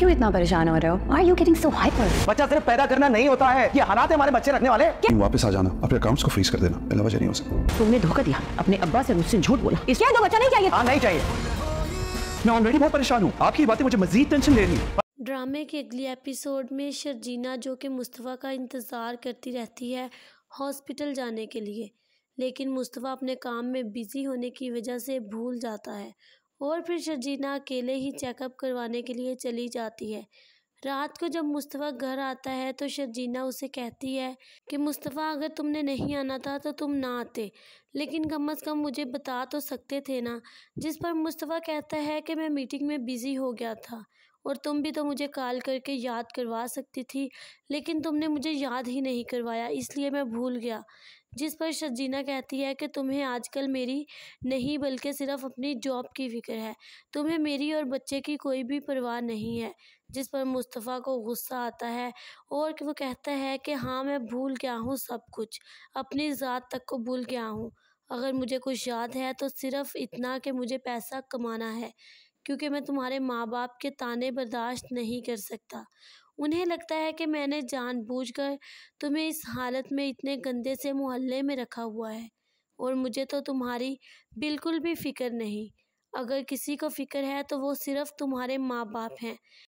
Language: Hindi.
क्यों इतना परेशान हो रहे हो are you getting so hyper बच्चा सिर्फ पैदा करना नहीं होता है ये हालात है हमारे बच्चे रखने वाले क्या? वापस आ जाना अपने अकाउंट्स को फ्रीज कर देना पहला वजह नहीं हो सकता तुमने धोखा दिया अपने अब्बा से मुझसे झूठ बोला इसके दो बच्चा नहीं चाहिए हाँ नहीं चाहिए मैं ऑलरेडी बहुत परेशान हूँ आपकी बातें मुझे मजीद टेंशन दे रही है ड्रामे के अगले एपिसोड में शर्जीना जो कि मुस्तफ़ा का इंतज़ार करती रहती है हॉस्पिटल जाने के लिए लेकिन मुस्तफ़ा अपने काम में बिज़ी होने की वजह से भूल जाता है और फिर शर्जीना अकेले ही चेकअप करवाने के लिए चली जाती है रात को जब मुस्तफ़ा घर आता है तो शर्जीना उसे कहती है कि मुस्तफ़ा अगर तुमने नहीं आना था तो तुम ना आते लेकिन कम अज़ कम मुझे बता तो सकते थे ना जिस पर मुस्तफ़ा कहता है कि मैं मीटिंग में बिज़ी हो गया था और तुम भी तो मुझे कॉल करके याद करवा सकती थी लेकिन तुमने मुझे याद ही नहीं करवाया इसलिए मैं भूल गया जिस पर शजीना कहती है कि तुम्हें आजकल मेरी नहीं बल्कि सिर्फ अपनी जॉब की फ़िक्र है तुम्हें मेरी और बच्चे की कोई भी परवाह नहीं है जिस पर मुस्तफ़ा को गुस्सा आता है और वो कहता है कि हाँ मैं भूल गया हूँ सब कुछ अपनी ज़ात तक को भूल गया हूँ अगर मुझे कुछ याद है तो सिर्फ़ इतना कि मुझे पैसा कमाना है क्योंकि मैं तुम्हारे माँ बाप के ताने बर्दाश्त नहीं कर सकता उन्हें लगता है कि मैंने जानबूझकर तुम्हें इस हालत में इतने गंदे से मोहल्ले में रखा हुआ है और मुझे तो तुम्हारी बिल्कुल भी फ़िक्र नहीं अगर किसी को फ़िक्र है तो वो सिर्फ़ तुम्हारे माँ बाप हैं